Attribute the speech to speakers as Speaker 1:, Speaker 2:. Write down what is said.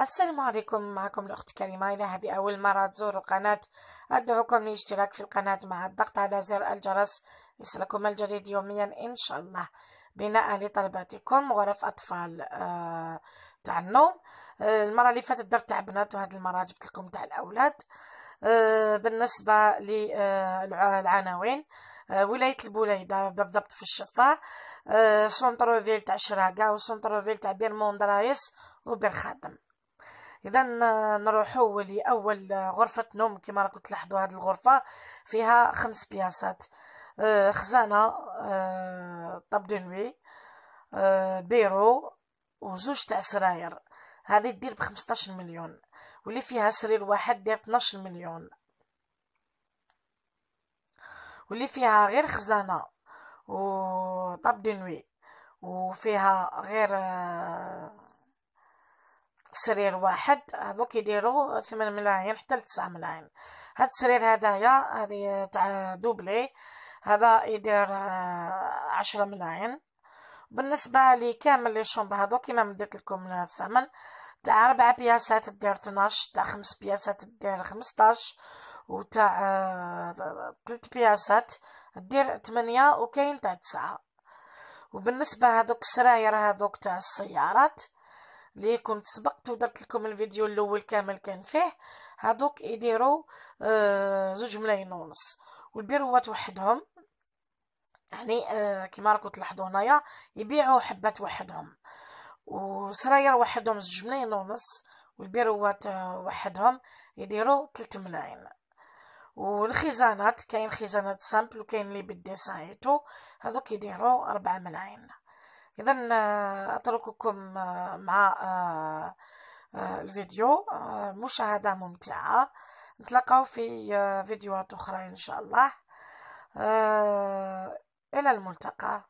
Speaker 1: السلام عليكم معكم الأخت كريمة إلى هذه أول مرة تزوروا القناة أدعوكم للاشتراك في القناة مع الضغط على زر الجرس يصلكم الجديد يوميا إن شاء الله بناء لطلباتكم غرف أطفال آه تاع النوم آه، المرة اللي فاتت درت تاع بنات وهذه المرة جبت لكم تاع الأولاد آه بالنسبة للعناوين آه،, آه ولاية البوليدة بالضبط في الشفا آه سونتروفيل تاع شراقة وسونتروفيل تاع بيرموندرايس وبرخادم خادم اذا نروحوا لاول غرفه نوم كما راكم تلاحظوا هذه الغرفه فيها خمس بياسات آه، خزانه آه، طاب دو نوي آه، بيرو وزوج تاع سراير هذه دير ب 15 مليون واللي فيها سرير واحد دير 12 مليون واللي فيها غير خزانه دو نوي وفيها غير سرير واحد هذوك يديرو ثمن ملايين حتى لتسعة ملايين هاد السرير هدايا هادي تاع دوبلي هذا يدير آه، عشرة ملايين بالنسبة لي كامل لي شومب هادو كيما مديت لكم الثمن تاع ربعة بياسات دير 12 تاع خمس بياسات دير 15 وتاع آه، تلت بياسات دير 8 وكاين تاع 9 وبالنسبة هادوك السراير هادوك تاع السيارات اللي كنت سبقت ودرت لكم الفيديو الاول كامل كان فيه هادوك يديروا آه، زوج ملايين ونص والبيروات وحدهم يعني آه، كما راكم تلاحظوا هنايا يبيعوا حبات وحدهم وسراير وحدهم زوج ملايين ونص والبيروات وحدهم يديروا 3 ملايين والخزانات كاين خزانات سامبل وكاين اللي بالديسايتو هذوك يديروا 4 ملايين اذا آه، اترككم آه، مع آه، الفيديو مشاهدة ممتعة نتلقاو في فيديوهات اخرى ان شاء الله الى الملتقى